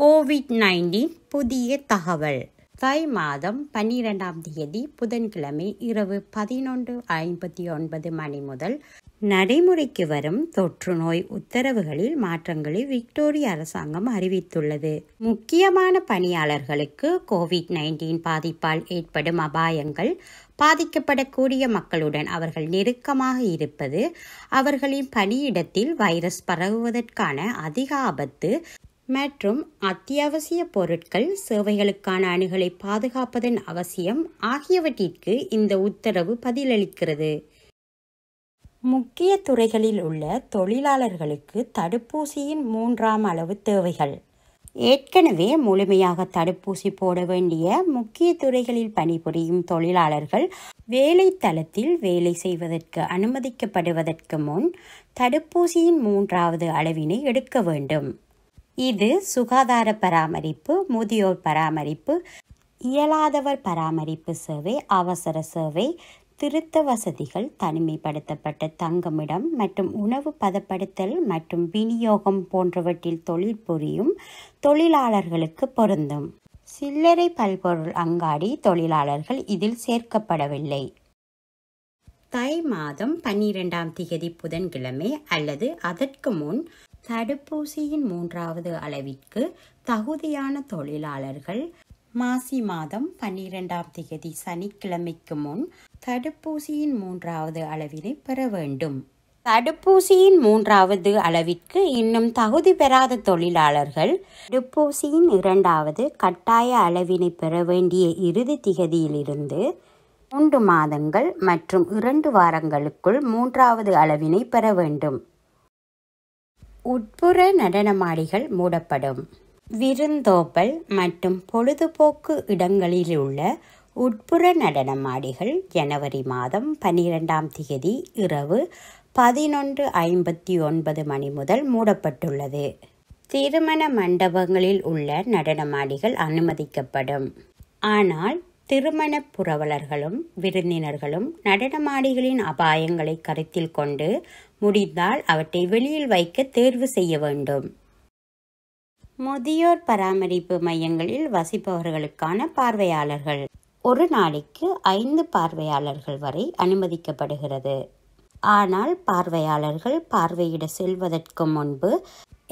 Covid nineteen புதிய தகவல் தை மாதம் பன்னிரெண்டாம் தேதி புதன்கிழமை இரவு பதினொன்று ஐம்பத்தி ஒன்பது மணி முதல் நடைமுறைக்கு வரும் தொற்று நோய் உத்தரவுகளில் மாற்றங்களை விக்டோரிய அரசாங்கம் அறிவித்துள்ளது முக்கியமான பணியாளர்களுக்கு கோவிட் நைன்டீன் பாதிப்பால் ஏற்படும் அபாயங்கள் பாதிக்கப்படக்கூடிய மக்களுடன் அவர்கள் நெருக்கமாக இருப்பது அவர்களின் பணியிடத்தில் வைரஸ் பரவுவதற்கான அதிக ஆபத்து மற்றும் அத்தியாவசிய பொருட்கள் சேவைகளுக்கான அணுகலை பாதுகாப்பதன் அவசியம் ஆகியவற்றிற்கு இந்த உத்தரவு பதிலளிக்கிறது முக்கிய துறைகளில் உள்ள தொழிலாளர்களுக்கு தடுப்பூசியின் மூன்றாம் அளவு தேவைகள் ஏற்கனவே முழுமையாக தடுப்பூசி போட வேண்டிய முக்கிய துறைகளில் பணிபுரியும் தொழிலாளர்கள் வேலை தளத்தில் வேலை செய்வதற்கு அனுமதிக்கப்படுவதற்கு முன் தடுப்பூசியின் மூன்றாவது அளவினை எடுக்க வேண்டும் இது சுகாதார பராமரிப்பு முதியோர் பராமரிப்பு இயலாதவர் பராமரிப்பு சேவை அவசர சேவை திருத்த வசதிகள் தனிமைப்படுத்தப்பட்ட தங்குமிடம் மற்றும் உணவு பதப்படுத்தல் மற்றும் விநியோகம் போன்றவற்றில் தொழில் புரியும் தொழிலாளர்களுக்கு பொருந்தும் சில்லறை பல்பொருள் அங்காடி தொழிலாளர்கள் இதில் சேர்க்கப்படவில்லை தை மாதம் பன்னிரெண்டாம் திகதி புதன்கிழமை அல்லது அதற்கு முன் தடுப்பூசியின் மூன்றாவது அளவிற்கு தகுதியான தொழிலாளர்கள் மாசி மாதம் பன்னிரெண்டாம் திகதி சனிக்கிழமைக்கு முன் தடுப்பூசியின் மூன்றாவது அளவினை பெற வேண்டும் தடுப்பூசியின் மூன்றாவது அளவிற்கு இன்னும் தகுதி பெறாத தொழிலாளர்கள் தடுப்பூசியின் இரண்டாவது கட்டாய அளவினை பெற வேண்டிய இறுதி திகதியிலிருந்து மூன்று மாதங்கள் மற்றும் இரண்டு வாரங்களுக்குள் மூன்றாவது அளவினை பெற வேண்டும் உட்புற நடனமாடிகள் மூடப்படும் விருந்தோப்பல் மற்றும் பொழுதுபோக்கு இடங்களில் உள்ள உட்புற நடனமாடிகள் ஜனவரி மாதம் பன்னிரெண்டாம் தேதி இரவு பதினொன்று ஐம்பத்தி ஒன்பது மணி முதல் மூடப்பட்டுள்ளது திருமண மண்டபங்களில் உள்ள நடனமாடிகள் அனுமதிக்கப்படும் ஆனால் திருமண புரவலர்களும் விருந்தினர்களும் நடனமாடிகளின் அபாயங்களை கருத்தில் கொண்டு முடிந்தால் அவற்றை வெளியில் வைக்க தேர்வு செய்ய வேண்டும் முதியோர் பராமரிப்பு மையங்களில் வசிப்பவர்களுக்கான பார்வையாளர்கள் ஒரு நாளைக்கு ஐந்து பார்வையாளர்கள் வரை அனுமதிக்கப்படுகிறது ஆனால் பார்வையாளர்கள் பார்வையிட செல்வதற்கு முன்பு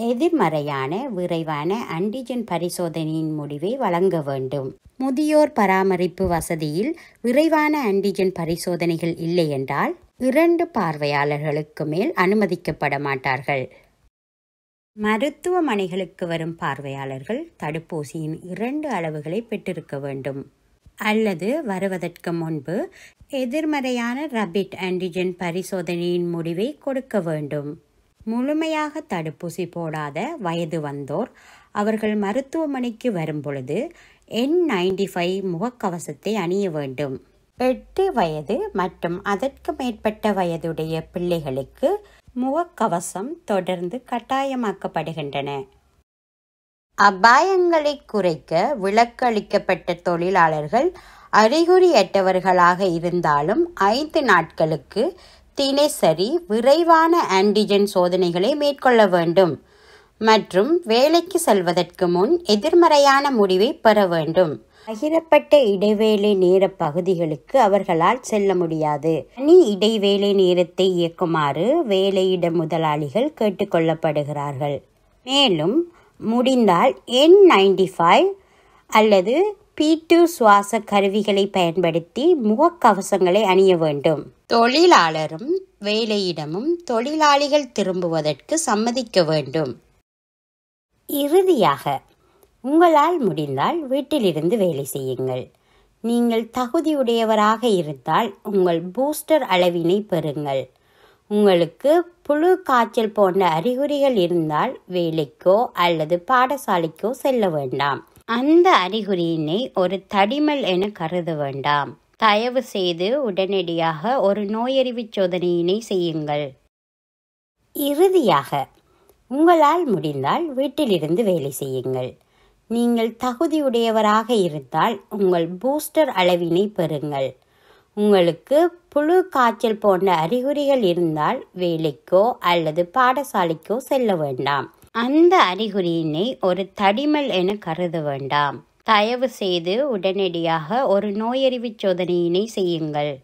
எதிர்மறையான விரைவான ஆன்டிஜென் பரிசோதனையின் முடிவை வழங்க வேண்டும் முதியோர் பராமரிப்பு வசதியில் விரைவான ஆன்டிஜென் பரிசோதனைகள் இல்லை என்றால் இரண்டு பார்வையாளர்களுக்கு மேல் அனுமதிக்கப்பட மாட்டார்கள் மருத்துவமனைகளுக்கு வரும் பார்வையாளர்கள் தடுப்பூசியின் இரண்டு அளவுகளை பெற்றிருக்க வேண்டும் அல்லது வருவதற்கு முன்பு எதிர்மறையான ரபிட் ஆன்டிஜென் பரிசோதனையின் முடிவை கொடுக்க வேண்டும் முழுமையாக தடுப்பூசி போடாத வயது வந்தோர் அவர்கள் மருத்துவமனைக்கு வரும் பொழுது என் நைன்டி ஃபைவ் முகக்கவசத்தை அணிய வேண்டும் எட்டு வயது மற்றும் அதற்கு மேற்பட்ட வயதுடைய பிள்ளைகளுக்கு முகக்கவசம் தொடர்ந்து கட்டாயமாக்கப்படுகின்றன அபாயங்களை குறைக்க விலக்களிக்கப்பட்ட தொழிலாளர்கள் அறிகுறியற்றவர்களாக இருந்தாலும் ஐந்து நாட்களுக்கு தினசரி விரைவான ஆன்டிஜென் சோதனைகளை மேற்கொள்ள வேண்டும் மற்றும் வேலைக்கு செல்வதற்கு முன் எதிர்மறையான முடிவை பெற வேண்டும் பகிரப்பட்ட இடைவேளை நேர பகுதிகளுக்கு அவர்களால் செல்ல முடியாது தனி இடைவேளை நேரத்தை இயக்குமாறு வேலையிட முதலாளிகள் கேட்டுக்கொள்ளப்படுகிறார்கள் மேலும் முடிந்தால் என் நைன்டி ஃபைவ் அல்லது பீட்டு சுவாச கருவிகளை பயன்படுத்தி முகக்கவசங்களை அணிய வேண்டும் தொழிலாளரும் வேலையிடமும் தொழிலாளிகள் திரும்புவதற்கு சம்மதிக்க வேண்டும் இறுதியாக உங்களால் முடிந்தால் வீட்டிலிருந்து வேலை செய்யுங்கள் நீங்கள் தகுதியுடையவராக இருந்தால் உங்கள் பூஸ்டர் அளவினை பெறுங்கள் உங்களுக்கு புழு காய்ச்சல் போன்ற அறிகுறிகள் இருந்தால் வேலைக்கோ அல்லது பாடசாலைக்கோ செல்ல வேண்டாம் அந்த அறிகுறியினை ஒரு தடிமல் என கருத வேண்டாம் தயவு செய்து உடனடியாக ஒரு நோயறிவு சோதனையினை செய்யுங்கள் இறுதியாக உங்களால் முடிந்தால் வீட்டிலிருந்து வேலை செய்யுங்கள் நீங்கள் தகுதியுடையவராக இருந்தால் உங்கள் பூஸ்டர் அளவினை பெறுங்கள் உங்களுக்கு புழு காய்ச்சல் போன்ற அறிகுறிகள் இருந்தால் வேலைக்கோ அல்லது பாடசாலைக்கோ செல்ல வேண்டாம் அந்த அறிகுறியினை ஒரு தடிமல் என கருத வேண்டாம் தயவு செய்து உடனடியாக ஒரு நோயறிவு சோதனையினை செய்யுங்கள்